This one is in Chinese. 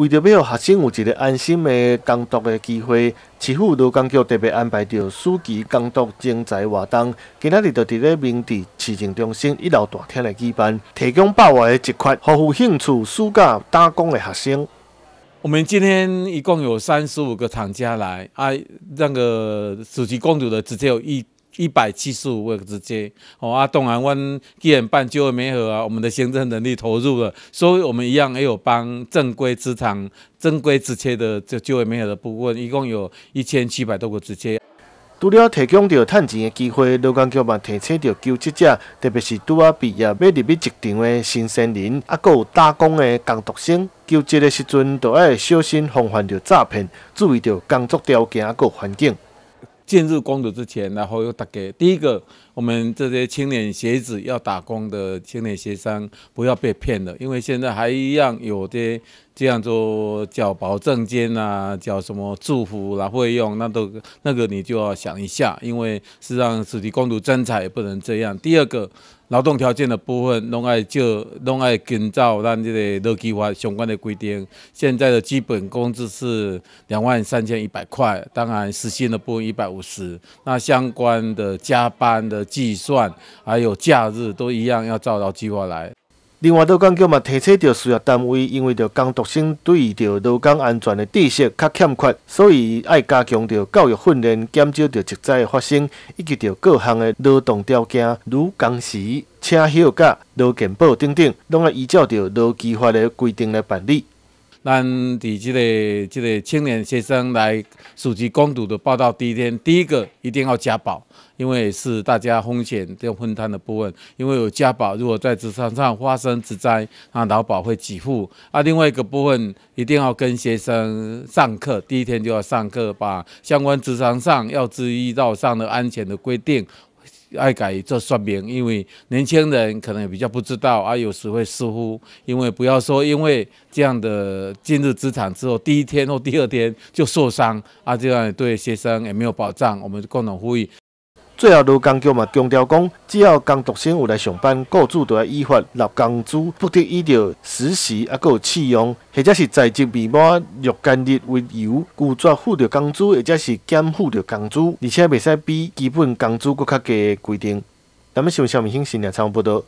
为着要学生有一个安心的工作的机会，市府都工局特别安排着暑期工作精彩活动，今仔日就伫咧明治市政中心一楼大厅来举办，提供百外的一缺，服务兴趣暑假打工的学生。我们今天一共有三十五个厂家来，啊，那个暑期工作的直接有一。一百七十五个直接，哦啊，东岸湾既然办就业美好啊，我们的行政能力投入了，所以我们一样也有帮正规职场、正规职缺的就就业美好的。部分，一共有一千七百多个直接。除了提供着赚钱的机会，劳工局嘛提醒着求职者，特别是拄啊毕业要入去职场的新生人，啊，还有打工的刚读生，求职的时阵，都要小心防范着诈骗，注意着工作条件啊，个环境。进入工作之前，然后又打给第一个，我们这些青年学子要打工的青年学生，不要被骗了，因为现在还一样有这这样做叫保证金啊，叫什么祝福啦费用，那都那个你就要想一下，因为是让子弟工读增财不能这样。第二个。劳动条件的部分，拢爱就拢爱遵照咱这个劳基法相关的规定。现在的基本工资是两万三千一百块，当然实薪的部分一百五十。那相关的加班的计算，还有假日都一样要照劳基法来。另外，劳讲局嘛，提出着需要单位，因为着工读生对于着劳工安全的知识较欠缺，所以爱加强着教育训练，减少着一灾的发生，以及着各项的劳动条件，如工时、车休、假、劳健保等等，拢要依照着劳基法的规定来办理。那对这个这个青年学生来暑期攻读的报道第一天，第一个一定要加保，因为是大家风险要分摊的部分。因为有加保，如果在职场上发生职灾，那劳保会给付。啊，另外一个部分一定要跟学生上课，第一天就要上课，把相关职场上要知意到上的安全的规定。爱改做说明，因为年轻人可能也比较不知道啊，有时会疏忽。因为不要说，因为这样的进入职场之后，第一天或第二天就受伤啊，这样对学生也没有保障。我们共同呼吁。最后，劳工局嘛强调讲，只要工读生有来上班，雇主都要依法立工资，不得依照实习啊、有试用，或者是在职未满若干日为由，拒绝付着工资，或者是减付着工资，而且未使比基本工资搁较低的规定。咱们想想，明星是两差不多。